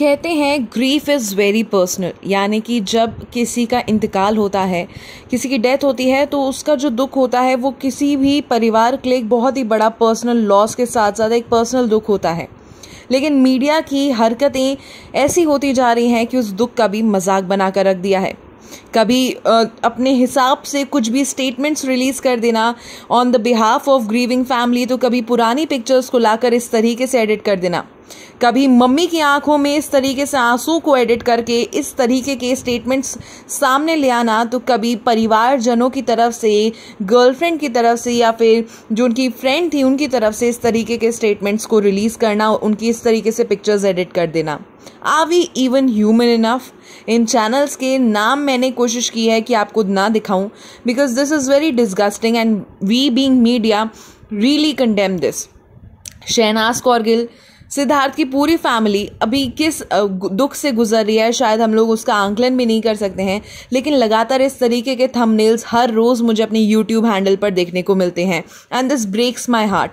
कहते हैं grief is very personal यानी कि जब किसी का इंतकाल होता है किसी की डेथ होती है तो उसका जो दुख होता है वो किसी भी परिवार के लिए एक बहुत ही बड़ा पर्सनल लॉस के साथ साथ एक पर्सनल दुख होता है लेकिन मीडिया की हरकतें ऐसी होती जा रही हैं कि उस दुख का भी मजाक बनाकर रख दिया है कभी अपने हिसाब से कुछ भी स्टेटमेंट्स रिलीज़ कर देना on the behalf of grieving family तो कभी पुरानी पिक्चर्स को लाकर इस तरीके से एडिट कर देना कभी मम्मी की आंखों में इस तरीके से आंसू को एडिट करके इस तरीके के स्टेटमेंट्स सामने ले आना तो कभी परिवारजनों की तरफ से गर्लफ्रेंड की तरफ से या फिर जो उनकी फ्रेंड थी उनकी तरफ से इस तरीके के स्टेटमेंट्स को रिलीज़ करना उनकी इस तरीके से पिक्चर्स एडिट कर देना are we even human enough इन चैनल्स के नाम मैंने कोशिश की है कि आपको ना दिखाऊं because this is very disgusting and we being media really condemn this Shehnaaz कौरगिल Siddharth की पूरी फैमिली अभी किस दुख से गुजर रही है शायद हम लोग उसका आंकलन भी नहीं कर सकते हैं लेकिन लगातार इस तरीके के थंबनेल्स हर रोज़ मुझे अपने यूट्यूब हैंडल पर देखने को मिलते हैं and this breaks my heart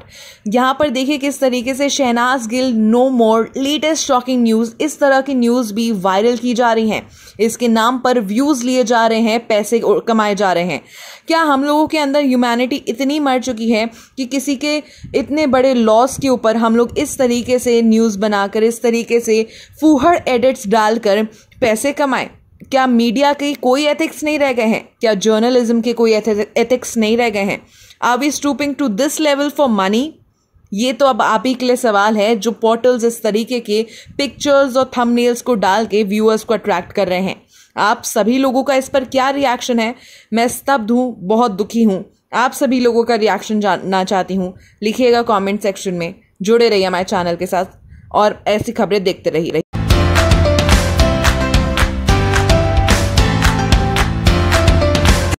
यहाँ पर देखिए किस तरीके से Shehnaz Gill no more latest shocking news इस तरह की न्यूज़ भी वायरल की जा रही हैं इसके नाम पर व्यूज़ लिए जा रहे हैं पैसे कमाए जा रहे हैं क्या हम लोगों के अंदर ह्यूमैनिटी इतनी मर चुकी है कि किसी के इतने बड़े लॉस के ऊपर हम लोग इस तरीके से से न्यूज़ बनाकर इस तरीके से फूहड़ एडिट्स डालकर पैसे कमाएं क्या मीडिया के कोई एथिक्स नहीं रह गए हैं क्या जर्नलिज्म के कोई एथिक्स नहीं रह गए हैं are we stooping to this level for money ये तो अब आप ही के लिए सवाल है जो पोर्टल्स इस तरीके के पिक्चर्स और थंबनेल्स को डाल के व्यूअर्स को अट्रैक्ट कर रहे हैं आप सभी लोगों का इस पर क्या रिएक्शन है मैं स्तब्ध हूँ बहुत दुखी हूँ आप सभी लोगों का रिएक्शन जानना चाहती हूँ लिखिएगा कमेंट सेक्शन में जुड़े रहिए हमारे चैनल के साथ और ऐसी खबरें देखते रहिए